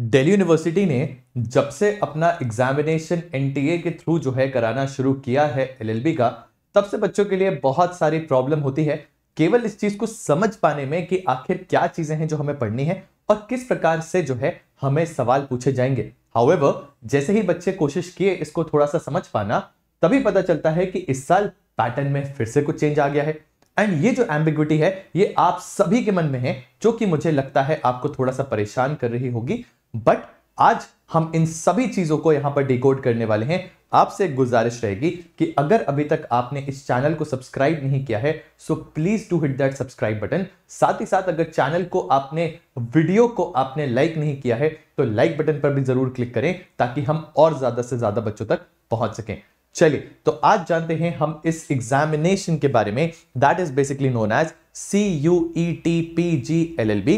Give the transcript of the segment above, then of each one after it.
Delhi university ने जब से अपना एग्जामिनेशन एनटीए के थ्रू जो है कराना शुरू किया है एलएलबी का तब से बच्चों के लिए बहुत सारी प्रॉब्लम होती है केवल इस चीज़ को समझ पाने में कि आखिर क्या चीज़ें हैं जो हमें पढ़नी है और किस प्रकार से जो है हमें सवाल पूछे जाएंगे हाउएवर जैसे ही बच्चे कोशिश किए इसको थोड़ा सा समझ पाना तभी पता चलता है कि इस साल पैटर्न में फिर से कुछ चेंज आ गया है एंड ये जो एम्बिग्विटी है ये आप सभी के मन में है जो कि मुझे लगता है आपको थोड़ा सा परेशान कर रही होगी बट आज हम इन सभी चीज़ों को यहां पर डिकोड करने वाले हैं आपसे एक गुजारिश रहेगी कि अगर अभी तक आपने इस चैनल को सब्सक्राइब नहीं किया है so please to hit that subscribe button साथ ही साथ अगर चैनल को आपने वीडियो को आपने लाइक नहीं किया है तो लाइक बटन पर भी ज़रूर क्लिक करें ताकि हम और ज़्यादा से ज़्यादा बच्चों तक पहुंच सकें चलिए तो आज जानते हैं हम इस एग्जामिनेशन के बारे में that is basically known as C U E T P G L L B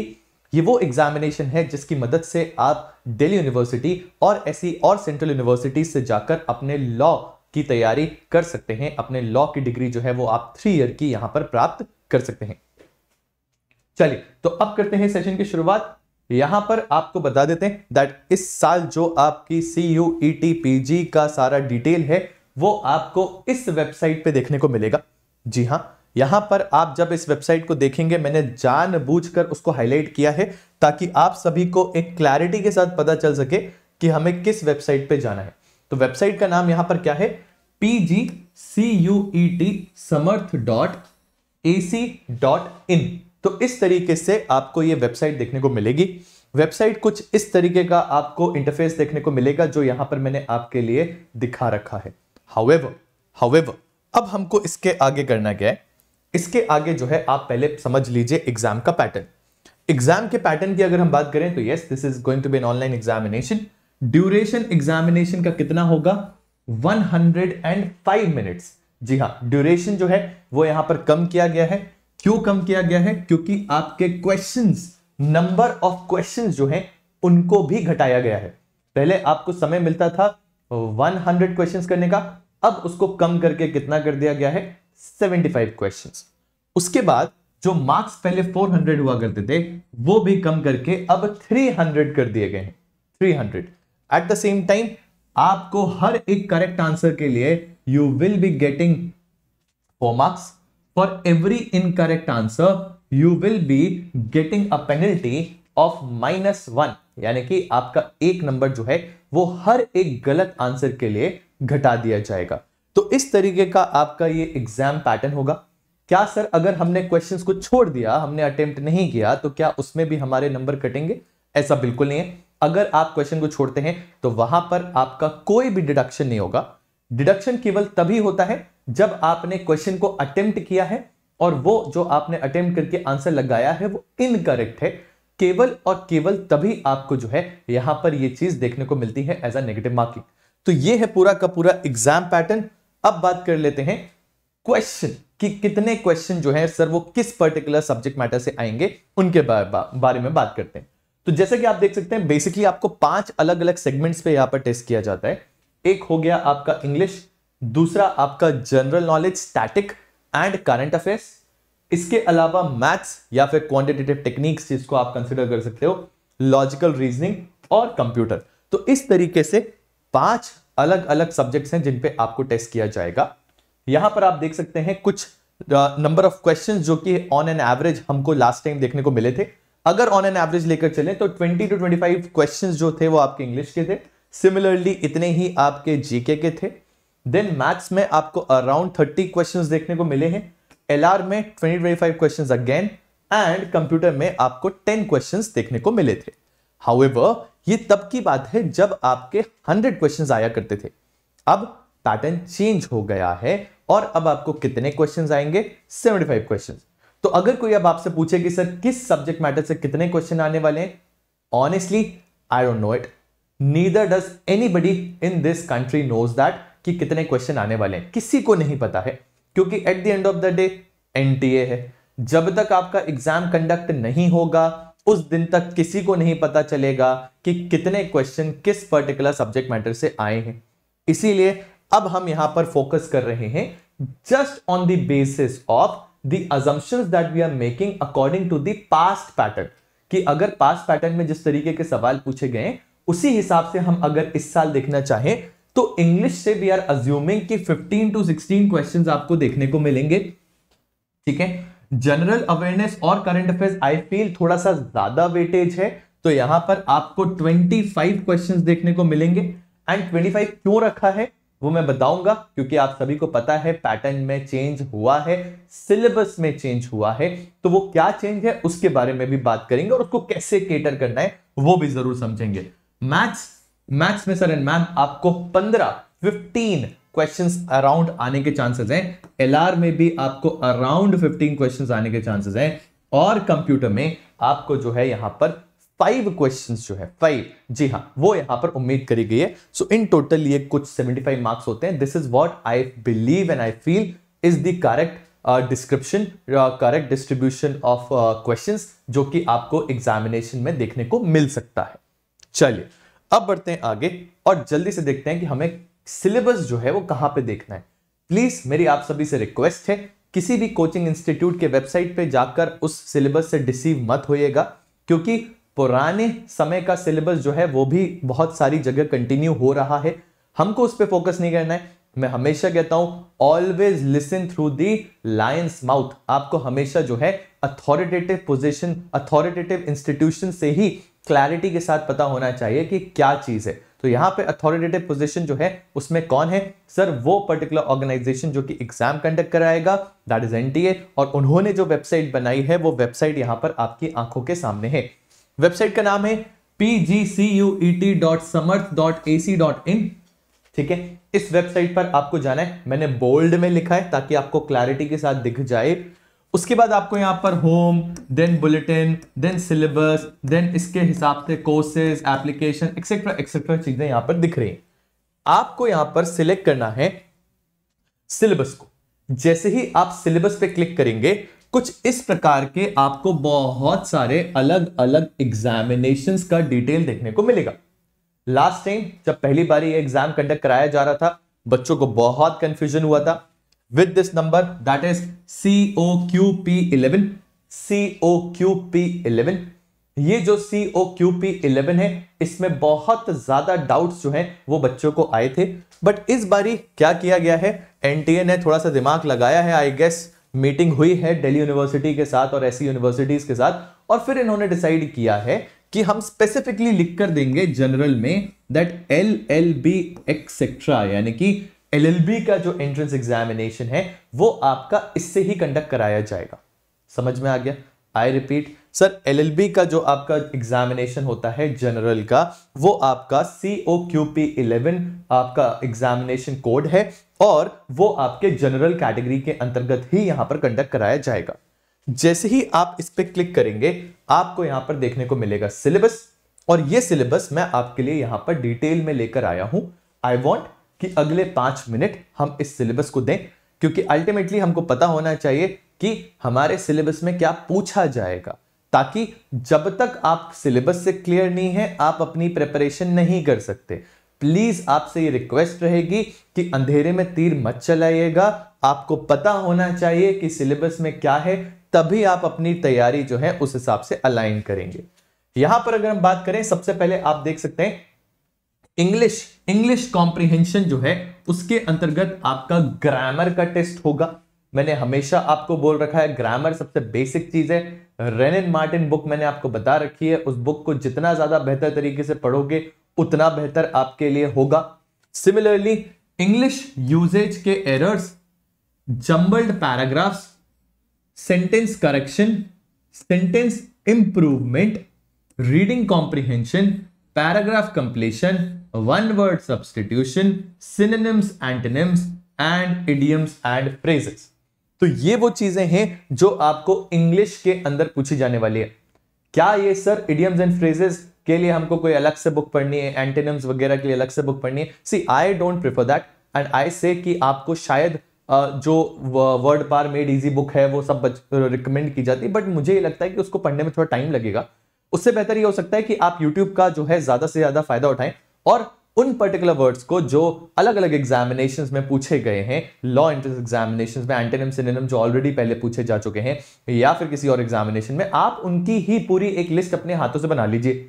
ये वो एग्जामिनेशन है जिसकी मदद से आप दिल्ली यूनिवर्सिटी और ऐसी और सेंट्रल यूनिवर्सिटी से जाकर अपने लॉ की तैयारी कर सकते हैं अपने लॉ की डिग्री जो है वो आप थ्री ईयर की यहां पर प्राप्त कर सकते हैं चलिए तो अब करते हैं सेशन की शुरुआत यहां पर आपको बता देते हैं दैट इस साल जो आपकी C U E T P G का सारा डिटेल है वो आपको इस वेबसाइट पे देखने को मिलेगा जी हाँ यहां पर आप जब इस वेबसाइट को देखेंगे मैंने जानबूझकर उसको हाईलाइट किया है ताकि आप सभी को एक क्लैरिटी के साथ पता चल सके कि हमें किस वेबसाइट पे जाना है तो वेबसाइट का नाम यहां पर क्या है P G C U E T Samarth dot A C dot in तो इस तरीके से आपको ये वेबसाइट देखने को मिलेगी वेबसाइट कुछ इस तरीके का आपको इंटरफेस देखने को मिलेगा जो यहां पर मैंने आपके लिए दिखा रखा है हाउ एवर अब हमको इसके आगे करना क्या है इसके आगे जो है आप पहले समझ लीजिए एग्जाम का पैटर्न एग्जाम के पैटर्न की अगर हम बात करें तो yes this is going to be an online examination duration examination का कितना होगा 105 मिनट्स जी हाँ ड्यूरेशन जो है वो यहां पर कम किया गया है क्यों कम किया गया है क्योंकि आपके क्वेश्चंस नंबर ऑफ क्वेश्चंस जो है उनको भी घटाया गया है पहले आपको समय मिलता था 100 क्वेश्चंस करने का अब उसको कम करके कितना कर दिया गया है 75 क्वेश्चंस उसके बाद जो मार्क्स पहले 400 हुआ करते थे वो भी कम करके अब 300 कर दिए गए हैं 300 एट द सेम टाइम आपको हर एक करेक्ट आंसर के लिए you will be getting four marks for every incorrect answer you will be getting a penalty of minus one यानी कि आपका एक नंबर जो है वो हर एक गलत आंसर के लिए घटा दिया जाएगा तो इस तरीके का आपका ये एग्जाम पैटर्न होगा क्या सर अगर हमने क्वेश्चंस को छोड़ दिया हमने अटेम्प्ट नहीं किया तो क्या उसमें भी हमारे नंबर कटेंगे ऐसा बिल्कुल नहीं है अगर आप क्वेश्चन को छोड़ते हैं तो वहां पर आपका कोई भी डिडक्शन नहीं होगा डिडक्शन केवल तभी होता है जब आपने क्वेश्चन को अटेम्प्ट किया है और वो जो आपने अटेम्प्ट करके आंसर लगाया है वो इनकरेक्ट है केवल और केवल तभी आपको जो है यहां पर ये चीज देखने को मिलती है एज अ नेगेटिव मार्किंग तो ये है पूरा का पूरा एग्जाम पैटर्न अब बात कर लेते हैं क्वेश्चन कि कितने क्वेश्चन जो है सर वो किस पर्टिकुलर सब्जेक्ट मैटर से आएंगे उनके बारे, में बात करते हैं तो जैसे कि आप देख सकते हैं बेसिकली आपको पांच अलग अलग सेगमेंट्स पे यहाँ पर टेस्ट किया जाता है एक हो गया आपका इंग्लिश दूसरा आपका general knowledge static and current affairs इसके अलावा मैथ्स या फिर क्वांटिटेटिव टेक्निक्स जिसको आप कंसिडर कर सकते हो लॉजिकल रीजनिंग और कंप्यूटर तो इस तरीके से पांच अलग अलग सब्जेक्ट्स हैं जिन पे आपको टेस्ट किया जाएगा यहां पर आप देख सकते हैं कुछ नंबर ऑफ क्वेश्चंस जो कि ऑन एन एवरेज हमको लास्ट टाइम देखने को मिले थे अगर ऑन एन एवरेज लेकर चले तो 20 टू 25 क्वेश्चंस जो थे वो आपके इंग्लिश के थे सिमिलरली इतने ही आपके जीके के थे देन मैथ्स में आपको अराउंड थर्टी क्वेश्चन देखने को मिले हैं एल में twenty twenty again and computer में आपको टेन क्वेश्चन देखने को मिले थे हाउएवर ये तब की बात है जब आपके हंड्रेड क्वेश्चंस आया करते थे अब पैटर्न चेंज हो गया है और अब आपको कितने क्वेश्चंस आएंगे 75 क्वेश्चंस तो अगर कोई अब आपसे पूछे कि सर किस सब्जेक्ट मैटर से कितने क्वेश्चन आने वाले हैं honestly I don't know it neither does anybody in this country knows that कि कितने क्वेश्चन आने वाले हैं किसी को नहीं पता है क्योंकि at the end of the day एन है जब तक आपका एग्जाम कंडक्ट नहीं होगा उस दिन तक किसी को नहीं पता चलेगा कि कितने क्वेश्चन किस पर्टिकुलर सब्जेक्ट मैटर से आए हैं इसीलिए अब हम यहां पर फोकस कर रहे हैं just on the basis of the assumption that we are making according to the past pattern कि अगर पास्ट पैटर्न में जिस तरीके के सवाल पूछे गए उसी हिसाब से हम अगर इस साल देखना चाहें तो इंग्लिश से वी आर अज्यूमिंग कि 15 टू 16 क्वेश्चंस आपको देखने को मिलेंगे ठीक है जनरल अवेयरनेस और करंट अफेयर्स आई फील थोड़ा सा ज्यादा वेटेज है तो यहां पर आपको 25 क्वेश्चंस देखने को मिलेंगे एंड 25 क्यों रखा है वो मैं बताऊंगा क्योंकि आप सभी को पता है पैटर्न में चेंज हुआ है सिलेबस में चेंज हुआ है तो वो क्या चेंज है उसके बारे में भी बात करेंगे और उसको कैसे केटर करना है वो भी जरूर समझेंगे मैथ्स मैथ्स में सर एंड मैम आपको पंद्रह फिफ्टीन क्वेश्चंस अराउंड आने के चांसेस हैं एलआर में भी आपको अराउंड 15 क्वेश्चंस आने के चांसेस हैं और कंप्यूटर में आपको जो है यहां पर फाइव क्वेश्चंस जो है फाइव जी हाँ वो यहां पर उम्मीद करी गई है सो इन टोटल ये कुछ 75 मार्क्स होते हैं this is what I believe and I feel is the correct description correct distribution of questions जो कि आपको एग्जामिनेशन में देखने को मिल सकता है चलिए अब बढ़ते हैं आगे और जल्दी से देखते हैं कि हमें सिलेबस जो है वो कहाँ पे देखना है प्लीज मेरी आप सभी से रिक्वेस्ट है किसी भी कोचिंग इंस्टीट्यूट के वेबसाइट पे जाकर उस सिलेबस से डिसीव मत होइएगा क्योंकि पुराने समय का सिलेबस जो है वो भी बहुत सारी जगह कंटिन्यू हो रहा है हमको उस पर फोकस नहीं करना है मैं हमेशा कहता हूं always listen through the lion's mouth आपको हमेशा जो है अथॉरिटेटिव पोजिशन अथॉरिटेटिव इंस्टीट्यूशन से ही क्लैरिटी के साथ पता होना चाहिए कि क्या चीज है तो यहाँ पे अथॉरिटेटिव पोजीशन जो है उसमें कौन है सर वो पर्टिकुलर ऑर्गेनाइजेशन जो कि एग्जाम कंडक्ट कराएगा दैट इज एनटीए और उन्होंने जो वेबसाइट बनाई है वो वेबसाइट यहाँ पर आपकी आंखों के सामने है वेबसाइट का नाम है pgcuet.samarth.ac.in ठीक है इस वेबसाइट पर आपको जाना है मैंने बोल्ड में लिखा है ताकि आपको क्लैरिटी के साथ दिख जाए उसके बाद आपको यहाँ पर home then bulletin then syllabus then इसके हिसाब से कोर्सेज एप्लीकेशन एक्सेट्रा एक्सेट्रा चीजें यहाँ पर दिख रही हैं आपको यहाँ पर सिलेक्ट करना है सिलेबस को जैसे ही आप सिलेबस पे क्लिक करेंगे कुछ इस प्रकार के आपको बहुत सारे अलग अलग एग्जामिनेशन का डिटेल देखने को मिलेगा लास्ट टाइम जब पहली बार ये एग्जाम कंडक्ट कराया जा रहा था बच्चों को बहुत कंफ्यूजन हुआ था with this number that is COQP11 COQP11 ये जो इलेवन है इसमें बहुत ज्यादा डाउट्स जो हैं वो बच्चों को आए थे बट इस बारी क्या किया गया है एनटीए ने थोड़ा सा दिमाग लगाया है आई गेस मीटिंग हुई है दिल्ली यूनिवर्सिटी के साथ और ऐसी यूनिवर्सिटीज के साथ और फिर इन्होंने डिसाइड किया है कि हम स्पेसिफिकली लिख कर देंगे जनरल में that L L B etcetera यानी कि एलएलबी का जो एंट्रेंस एग्जामिनेशन है वो आपका इससे ही कंडक्ट कराया जाएगा समझ में आ गया आई रिपीट सर एलएलबी का जो आपका एग्जामिनेशन होता है जनरल का वो आपका C O Q P eleven आपका एग्जामिनेशन कोड है और वो आपके जनरल कैटेगरी के अंतर्गत ही यहां पर कंडक्ट कराया जाएगा जैसे ही आप इस पर क्लिक करेंगे आपको यहां पर देखने को मिलेगा सिलेबस और ये सिलेबस मैं आपके लिए यहां पर डिटेल में लेकर आया हूं आई वॉन्ट कि अगले पांच मिनट हम इस सिलेबस को दें क्योंकि अल्टीमेटली हमको पता होना चाहिए कि हमारे सिलेबस में क्या पूछा जाएगा ताकि जब तक आप सिलेबस से क्लियर नहीं है आप अपनी प्रिपरेशन नहीं कर सकते प्लीज आपसे ये रिक्वेस्ट रहेगी कि अंधेरे में तीर मत चलाइएगा आपको पता होना चाहिए कि सिलेबस में क्या है तभी आप अपनी तैयारी जो है उस हिसाब से अलाइन करेंगे यहां पर अगर हम बात करें सबसे पहले आप देख सकते हैं इंग्लिश इंग्लिश कॉम्प्रिहेंशन जो है उसके अंतर्गत आपका ग्रामर का टेस्ट होगा मैंने हमेशा आपको बोल रखा है ग्रामर सबसे बेसिक चीज है रेन मार्टिन बुक मैंने आपको बता रखी है उस बुक को जितना ज्यादा बेहतर तरीके से पढ़ोगे उतना बेहतर आपके लिए होगा सिमिलरली इंग्लिश यूजेज के errors jumbled paragraphs sentence correction sentence improvement reading comprehension paragraph completion one word substitution synonyms, antonyms and idioms and phrases. तो ये वो चीजें हैं जो आपको इंग्लिश के अंदर पूछी जाने वाली है क्या ये सर इडियम्स एंड फ्रेजेस के लिए हमको कोई अलग से बुक पढ़नी है एंटेनिम्स वगैरह के लिए अलग से बुक पढ़नी है see I don't prefer that and I say कि आपको शायद जो Word Power Made Easy book है वो सब रिकमेंड की जाती है बट मुझे ये लगता है कि उसको पढ़ने में थोड़ा टाइम लगेगा उससे बेहतर ये हो सकता है कि आप यूट्यूब का जो है ज्यादा से ज्यादा फायदा उठाएं और उन पर्टिकुलर वर्ड्स को जो अलग अलग एग्जामिनेशन में पूछे गए हैं लॉ एंट्रेंस एग्जामिनेशन में एंटेनम सिनेम जो ऑलरेडी पहले पूछे जा चुके हैं या फिर किसी और एग्जामिनेशन में आप उनकी ही पूरी एक लिस्ट अपने हाथों से बना लीजिए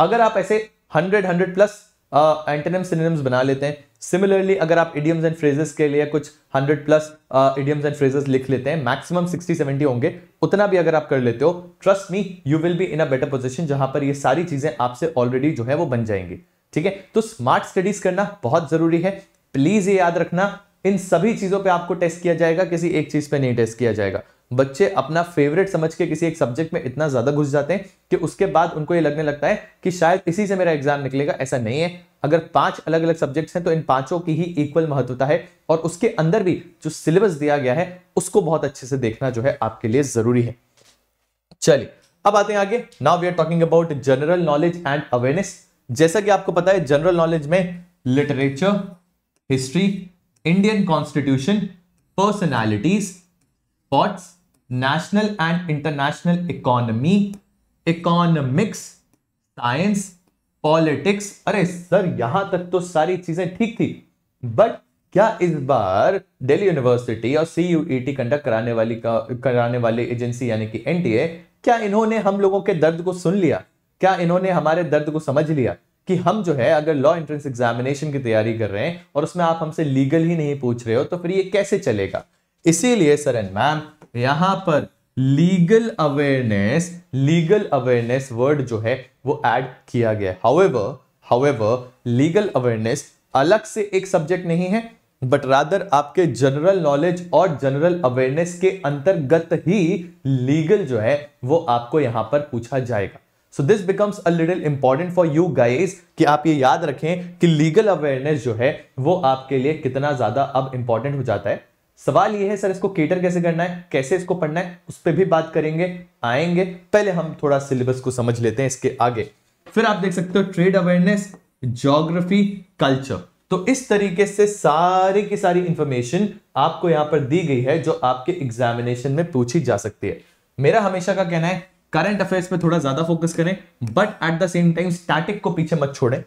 अगर आप ऐसे hundred hundred plus antonyms synonyms बना लेते हैं सिमिलरली अगर आप इडियम्स एंड फ्रेजेस के लिए कुछ hundred plus idioms and phrases लिख लेते हैं मैक्सिमम सिक्सटी सेवेंटी होंगे उतना भी अगर आप कर लेते हो trust me you will be in a better position जहां पर ये सारी चीजें आपसे ऑलरेडी जो है वो बन जाएंगी ठीक है तो स्मार्ट स्टडीज करना बहुत जरूरी है प्लीज ये याद रखना इन सभी चीजों पे आपको टेस्ट किया जाएगा किसी एक चीज पे नहीं टेस्ट किया जाएगा बच्चे अपना फेवरेट समझ के किसी एक सब्जेक्ट में इतना ज्यादा घुस जाते हैं कि उसके बाद उनको ये लगने लगता है कि शायद इसी से मेरा एग्जाम निकलेगा ऐसा नहीं है अगर पांच अलग अलग सब्जेक्ट्स हैं तो इन पांचों की ही इक्वल महत्वता है और उसके अंदर भी जो सिलेबस दिया गया है उसको बहुत अच्छे से देखना जो है आपके लिए जरूरी है चलिए अब आते हैं आगे now we are talking about general knowledge and awareness जैसा कि आपको पता है जनरल नॉलेज में literature history Indian constitution personalities sports national and international economy economics science politics अरे सर यहां तक तो सारी चीजें ठीक थी बट क्या इस बार दिल्ली यूनिवर्सिटी और सीयूईटी कंडक्ट e कराने वाली का कराने वाली एजेंसी यानी कि एनटीए क्या इन्होंने हम लोगों के दर्द को सुन लिया क्या इन्होंने हमारे दर्द को समझ लिया कि हम जो है अगर लॉ एंट्रेंस एग्जामिनेशन की तैयारी कर रहे हैं और उसमें आप हमसे लीगल ही नहीं पूछ रहे हो तो फिर ये कैसे चलेगा इसीलिए सर एंड मैम यहां पर legal awareness legal awareness word जो है वो ऐड किया गया है हाउएवर हाउएवर लीगल अवेयरनेस अलग से एक सब्जेक्ट नहीं है बट रादर आपके जनरल नॉलेज और जनरल अवेयरनेस के अंतर्गत ही लीगल जो है वो आपको यहां पर पूछा जाएगा so this becomes a little important for you guys कि आप ये याद रखें कि लीगल अवेयरनेस जो है वो आपके लिए कितना ज़्यादा अब इंपॉर्टेंट हो जाता है सवाल ये है सर इसको केटर कैसे करना है कैसे इसको पढ़ना है उस पर भी बात करेंगे आएंगे पहले हम थोड़ा सिलेबस को समझ लेते हैं इसके आगे फिर आप देख सकते हो ट्रेड अवेयरनेस जोग्राफी कल्चर तो इस तरीके से सारी की सारी इंफॉर्मेशन आपको यहां पर दी गई है जो आपके एग्जामिनेशन में पूछी जा सकती है मेरा हमेशा का कहना है करंट अफेयर्स पे थोड़ा ज्यादा फोकस करें but at the same time static को पीछे मत छोड़ें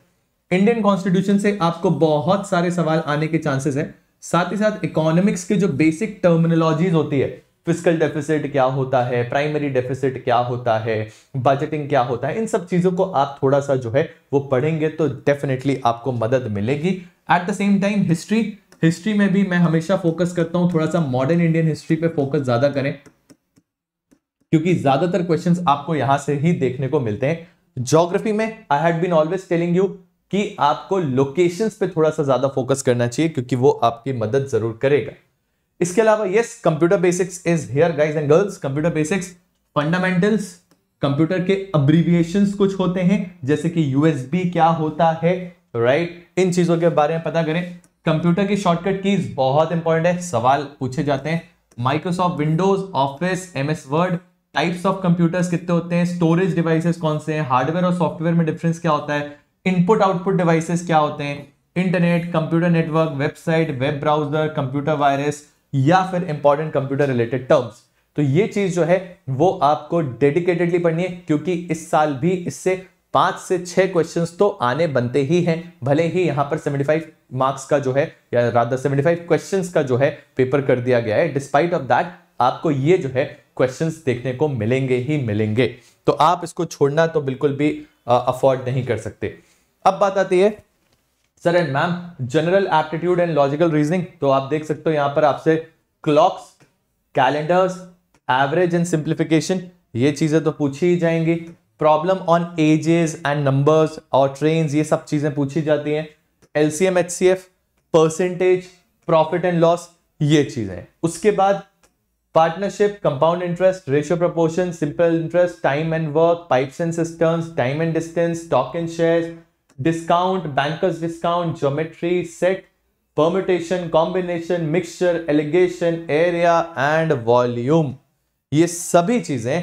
इंडियन कॉन्स्टिट्यूशन से आपको बहुत सारे सवाल आने के चांसेस हैं साथ ही साथ इकोनॉमिक्स के जो बेसिक टर्मिनोलॉजीज होती है फिजिकल डेफिसिट क्या होता है प्राइमरी डेफिसिट क्या होता है बजटिंग क्या होता है इन सब चीज़ों को आप थोड़ा सा जो है वो पढ़ेंगे तो डेफिनेटली आपको मदद मिलेगी at the same time history history में भी मैं हमेशा फोकस करता हूँ थोड़ा सा मॉडर्न इंडियन हिस्ट्री पे फोकस ज़्यादा करें क्योंकि ज्यादातर क्वेश्चन आपको यहां से ही देखने को मिलते हैं ज्योग्राफी में I had been always telling you कि आपको लोकेशंस पे थोड़ा सा ज्यादा फोकस करना चाहिए क्योंकि वो आपकी मदद जरूर करेगा इसके अलावा yes computer basics is here guys and girls computer basics fundamentals computer के अब्रीविएशन कुछ होते हैं जैसे कि यूएसबी क्या होता है राइट right? इन चीजों के बारे में पता करें कंप्यूटर की शॉर्टकट कीज बहुत इंपॉर्टेंट है सवाल पूछे जाते हैं Microsoft Windows Office M S Word types of computers कितने होते हैं स्टोरेज डिवाइसेस कौन से हैं हार्डवेयर और सॉफ्टवेयर में डिफरेंस क्या होता है इनपुट आउटपुट डिवाइसेस क्या होते हैं internet computer network website web browser computer virus या फिर इंपॉर्टेंट कंप्यूटर रिलेटेड टर्म्स तो ये चीज जो है वो आपको डेडिकेटेडली पढ़नी है क्योंकि इस साल भी इससे पांच से छह क्वेश्चन तो आने बनते ही हैं भले ही यहाँ पर 75 मार्क्स का जो है या 75 क्वेश्चंस का जो है पेपर कर दिया गया है डिस्पाइट ऑफ दैट आपको ये जो है क्वेश्चंस देखने को मिलेंगे ही मिलेंगे तो आप इसको छोड़ना तो बिल्कुल भी अफोर्ड नहीं कर सकते अब बात आती है sir and ma'am general aptitude and logical reasoning तो आप देख सकते हो यहां पर आपसे clocks calendars average and simplification ये चीज़ें तो पूछी ही जाएंगी problem on ages and numbers और ट्रेन ये सब चीज़ें पूछी जाती हैं L C H percentage profit and loss ये चीज़ें उसके बाद partnership compound interest ratio proportion simple interest time and work pipes and systems time and distance stock and share discount banker's discount geometry set permutation combination mixture alligation area and volume ये सभी चीजें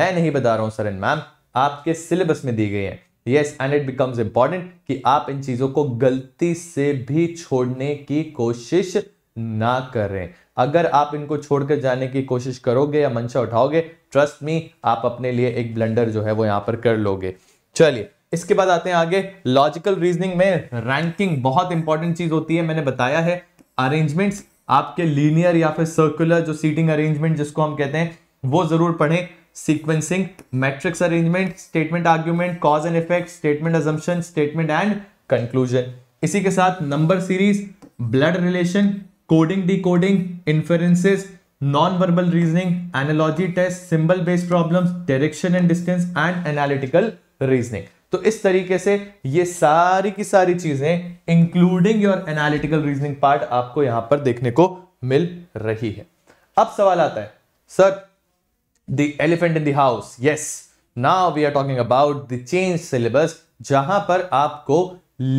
मैं नहीं बता रहा हूं sir and ma'am आपके syllabus में दी गई है yes and it becomes important कि आप इन चीजों को गलती से भी छोड़ने की कोशिश ना करें अगर आप इनको छोड़कर जाने की कोशिश करोगे या मंशा उठाओगे ट्रस्ट मी आप अपने लिए एक ब्लंडर जो है वो यहां पर कर लोगे चलिए इसके बाद आते हैं आगे लॉजिकल रीजनिंग में रैंकिंग बहुत इंपॉर्टेंट चीज होती है मैंने बताया है अरेंजमेंट्स आपके लीनियर या फिर सर्कुलर जो सीटिंग अरेंजमेंट जिसको हम कहते हैं वो जरूर पढ़ें sequencing matrix arrangement statement argument cause and effect statement assumption statement and conclusion इसी के साथ number series blood relation decoding inferences, non verbal reasoning analogy test symbol based problem direction and distance and analytical reasoning तो इस तरीके से ये सारी की सारी चीजें including your analytical reasoning part आपको यहां पर देखने को मिल रही है अब सवाल आता है sir the elephant in the house yes now we are talking about the change syllabus जहां पर आपको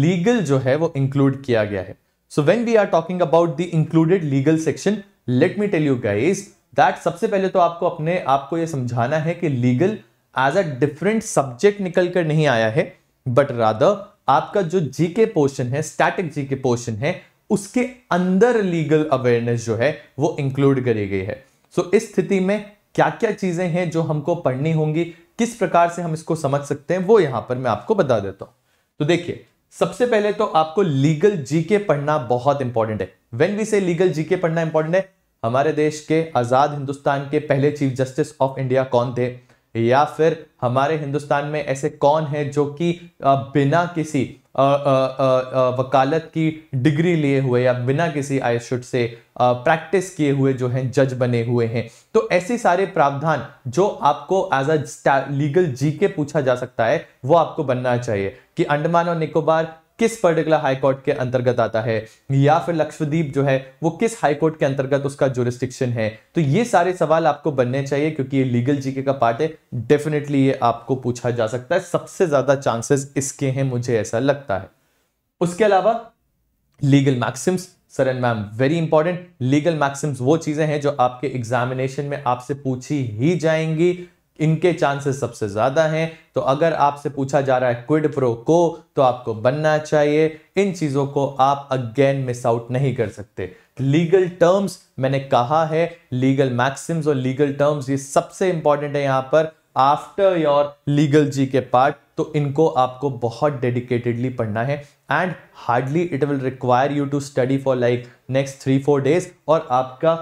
लीगल जो है वो इंक्लूड किया गया है so when we are talking about the included legal section let me tell you guys that सबसे पहले तो आपको अपने आपको यह समझाना है कि legal as a different subject निकल कर नहीं आया है बट राधर आपका जो जी के पोर्शन है स्टैटिक के पोर्शन है उसके अंदर लीगल अवेयरनेस जो है वो इंक्लूड करी गई है सो so, इस स्थिति में क्या क्या चीजें हैं जो हमको पढ़नी होंगी किस प्रकार से हम इसको समझ सकते हैं वो यहां पर मैं आपको बता देता हूं तो देखिए सबसे पहले तो आपको लीगल जीके पढ़ना बहुत इंपॉर्टेंट है when we say legal GK पढ़ना इंपॉर्टेंट है हमारे देश के आज़ाद हिंदुस्तान के पहले चीफ जस्टिस ऑफ इंडिया कौन थे या फिर हमारे हिंदुस्तान में ऐसे कौन है जो कि बिना किसी आ, आ, आ, वकालत की डिग्री लिए हुए या बिना किसी आई शुट से प्रैक्टिस किए हुए जो हैं जज बने हुए हैं तो ऐसे सारे प्रावधान जो आपको एज अ लीगल जी के पूछा जा सकता है वो आपको बनना चाहिए कि अंडमान और निकोबार किस पर्टिकुलर हाईकोर्ट के अंतर्गत आता है या फिर लक्षद्वीप जो है वो किस हाईकोर्ट के अंतर्गत उसका जोरिस्टिक्शन है तो ये सारे सवाल आपको बनने चाहिए क्योंकि ये लीगल जीके का पार्ट है डेफिनेटली ये आपको पूछा जा सकता है सबसे ज्यादा चांसेस इसके हैं मुझे ऐसा लगता है उसके अलावा legal maxims sir and ma'am very important legal maxims वो चीजें हैं जो आपके एग्जामिनेशन में आपसे पूछी ही जाएंगी इनके चांसेस सबसे ज़्यादा हैं तो अगर आपसे पूछा जा रहा है क्विड प्रो को तो आपको बनना चाहिए इन चीज़ों को आप अगेन मिस आउट नहीं कर सकते लीगल टर्म्स मैंने कहा है लीगल मैक्सिम्स और लीगल टर्म्स ये सबसे इंपॉर्टेंट है यहां पर आफ्टर योर लीगल जी के पार्ट तो इनको आपको बहुत डेडिकेटेडली पढ़ना है and hardly it will require you to study for like next three four days और आपका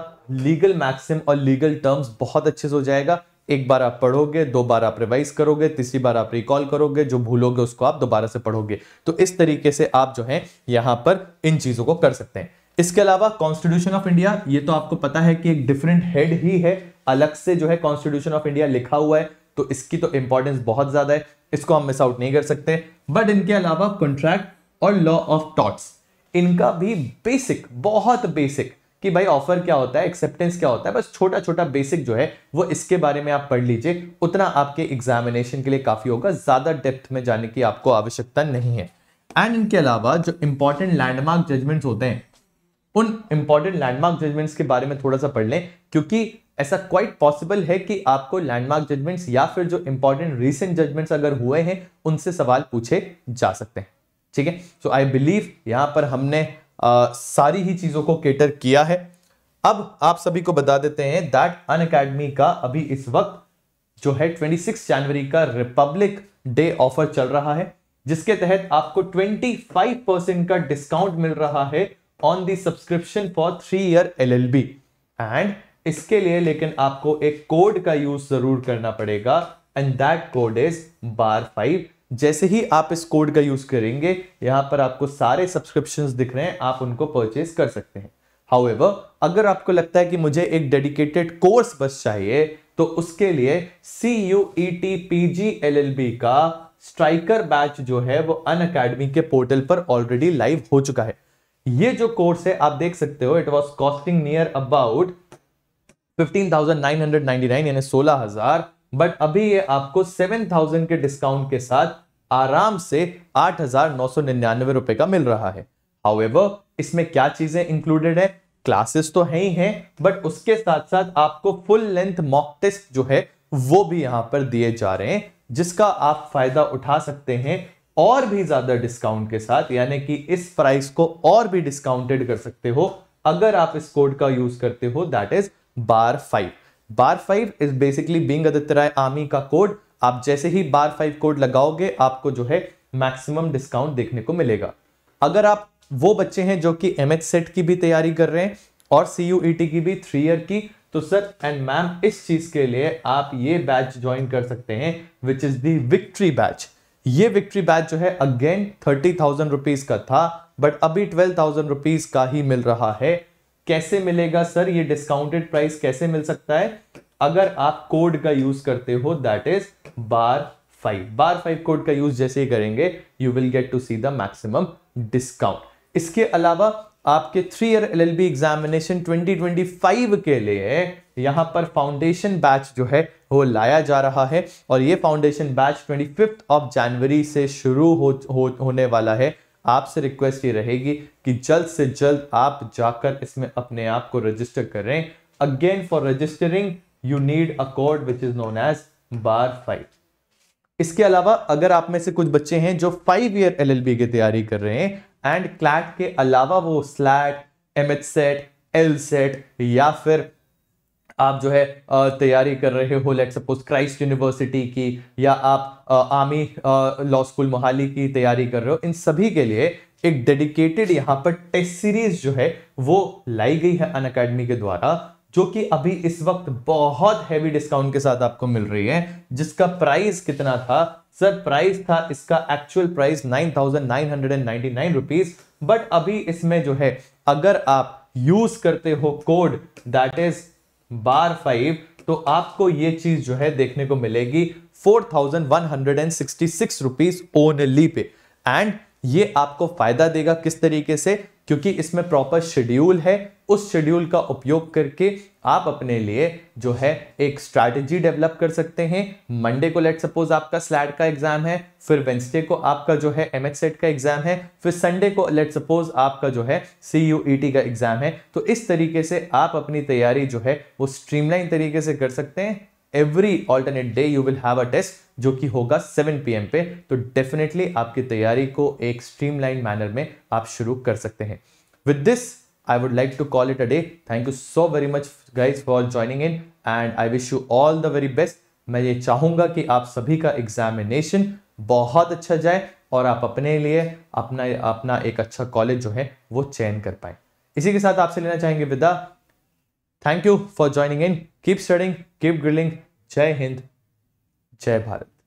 लीगल मैक्सिम और लीगल टर्म्स बहुत अच्छे से हो जाएगा एक बार आप पढ़ोगे दो बार आप रिवाइज करोगे तीसरी बार आप रिकॉल करोगे जो भूलोगे उसको आप दोबारा से पढ़ोगे तो इस तरीके से आप जो है यहां पर इन चीज़ों को कर सकते हैं इसके अलावा कॉन्स्टिट्यूशन ऑफ इंडिया ये तो आपको पता है कि एक डिफरेंट हेड ही है अलग से जो है कॉन्स्टिट्यूशन ऑफ इंडिया लिखा हुआ है तो इसकी तो इंपॉर्टेंस बहुत ज़्यादा है इसको हम मिस आउट नहीं कर सकते बट इनके अलावा कॉन्ट्रैक्ट और लॉ ऑफ टॉट्स इनका भी बेसिक बहुत बेसिक कि भाई ऑफर क्या होता है एक्सेप्टेंस क्या होता है बस छोटा छोटा बेसिक जो है वो इसके बारे में आप पढ़ लीजिए उतना आपके एग्जामिनेशन के लिए काफ़ी होगा ज़्यादा डेप्थ में जाने की आपको आवश्यकता नहीं है एंड इनके अलावा जो इंपॉर्टेंट लैंडमार्क जजमेंट्स होते हैं उन इंपॉर्टेंट लैंडमार्क जजमेंट्स के बारे में थोड़ा सा पढ़ लें क्योंकि ऐसा क्वाइट पॉसिबल है कि आपको लैंडमार्क जजमेंट्स या फिर जो इंपॉर्टेंट रिसेंट जजमेंट्स अगर हुए हैं उनसे सवाल पूछे जा सकते हैं ठीक है सो आई बिलीव यहां पर हमने आ, सारी ही चीज़ों को केटर किया है अब आप सभी को बता देते हैं दैट अन अकेडमी का अभी इस वक्त जो है 26 जनवरी का रिपब्लिक डे ऑफर चल रहा है जिसके तहत आपको 25 परसेंट का डिस्काउंट मिल रहा है on the subscription for three year LLB and इसके लिए लेकिन आपको एक कोड का यूज जरूर करना पड़ेगा and that code is bar five जैसे ही आप इस कोड का यूज करेंगे यहां पर आपको सारे सब्सक्रिप्शन दिख रहे हैं आप उनको परचेज कर सकते हैं हाउएवर अगर आपको लगता है कि मुझे एक डेडिकेटेड कोर्स बस चाहिए तो उसके लिए C U E T P G L L B का स्ट्राइकर बैच जो है वो अन अकेडमी के पोर्टल पर ऑलरेडी लाइव हो चुका है ये जो कोर्स है आप देख सकते हो it was costing near about fifteen thousand nine hundred ninety nine यानी सोलह हजार बट अभी ये आपको सेवन थाउजेंड के डिस्काउंट के साथ आराम से आठ हजार नौ सौ निन्यानवे रुपए का मिल रहा है हाउएवर इसमें क्या चीजें इंक्लूडेड है क्लासेस तो है ही हैं बट उसके साथ साथ आपको फुल लेंथ मॉक टेस्ट जो है वो भी यहां पर दिए जा रहे हैं जिसका आप फायदा उठा सकते हैं और भी ज्यादा डिस्काउंट के साथ यानी कि इस प्राइस को और भी डिस्काउंटेड कर सकते हो अगर आप इस कोड का यूज करते हो that is bar five bar five is basically being Aditya Rai army का कोड आप जैसे ही बार फाइव कोड लगाओगे आपको जो है मैक्सिमम डिस्काउंट देखने को मिलेगा अगर आप वो बच्चे हैं जो कि एम एच सेट की भी तैयारी कर रहे हैं और सी टी e की भी थ्री ईयर की तो सर एंड मैम इस चीज़ के लिए आप ये बैच ज्वाइन कर सकते हैं which is the victory batch ये विक्ट्री बैच जो है अगेन थर्टी थाउजेंड रुपीज़ का था बट अभी ट्वेल्व थाउजेंड रुपीज़ का ही मिल रहा है कैसे मिलेगा सर ये डिस्काउंटेड प्राइस कैसे मिल सकता है अगर आप कोड का यूज करते हो that is bar five bar five code का यूज जैसे ही करेंगे you will get to see the maximum discount इसके अलावा आपके three year L L B examination twenty twenty five के लिए यहां पर फाउंडेशन बैच जो है वो लाया जा रहा है और ये foundation batch twenty fifth of जनवरी से शुरू हो, हो होने वाला है आपसे रिक्वेस्ट ये रहेगी कि जल्द से जल्द आप जाकर इसमें अपने आप को रजिस्टर करें again for registering you need a code which is known as bar five इसके अलावा अगर आप में से कुछ बच्चे हैं जो फाइव ईयर बी की तैयारी कर रहे हैं एंड क्लैट के अलावा वो SLAT M H CET L CET या फिर आप जो है तैयारी कर रहे हो लाइक सपोज क्राइस्ट यूनिवर्सिटी की या आप आर्मी लॉ स्कूल मोहाली की तैयारी कर रहे हो इन सभी के लिए एक डेडिकेटेड यहाँ पर टेस्ट सीरीज जो है वो लाई गई है अन अकेडमी के द्वारा जो कि अभी इस वक्त बहुत हैवी डिस्काउंट के साथ आपको मिल रही है जिसका प्राइस कितना था सर प्राइस था इसका actual price nine thousand nine hundred and ninety nine rupees but अभी इसमें जो है अगर आप यूज करते हो code that is bar five तो आपको ये चीज जो है देखने को मिलेगी four thousand one hundred and sixty six rupees only pay and ये आपको फायदा देगा किस तरीके से क्योंकि इसमें प्रॉपर शेड्यूल है उस शेड्यूल का उपयोग करके आप अपने लिए जो है एक स्ट्रैटेजी डेवलप कर सकते हैं मंडे को लेट सपोज आपका स्लैड का एग्जाम है फिर वेंसडे को आपका जो है एम का एग्जाम है फिर संडे को लेट सपोज आपका जो है सी e का एग्जाम है तो इस तरीके से आप अपनी तैयारी जो है वो स्ट्रीमलाइन तरीके से कर सकते हैं every alternate day you will have a test जो कि होगा 7 पी पे तो डेफिनेटली आपकी तैयारी को एक स्ट्रीमलाइन मैनर में आप शुरू कर सकते हैं with this I would like to call it a day. Thank you so very much guys for joining in and I wish you all the very best. मैं ये चाहूँगा कि आप सभी का एग्जामिनेशन बहुत अच्छा जाए और आप अपने लिए अपना अपना एक अच्छा कॉलेज जो है वो चयन कर पाए इसी के साथ आपसे लेना चाहेंगे विदा thank you for joining in keep studying keep grilling जय हिंद जय भारत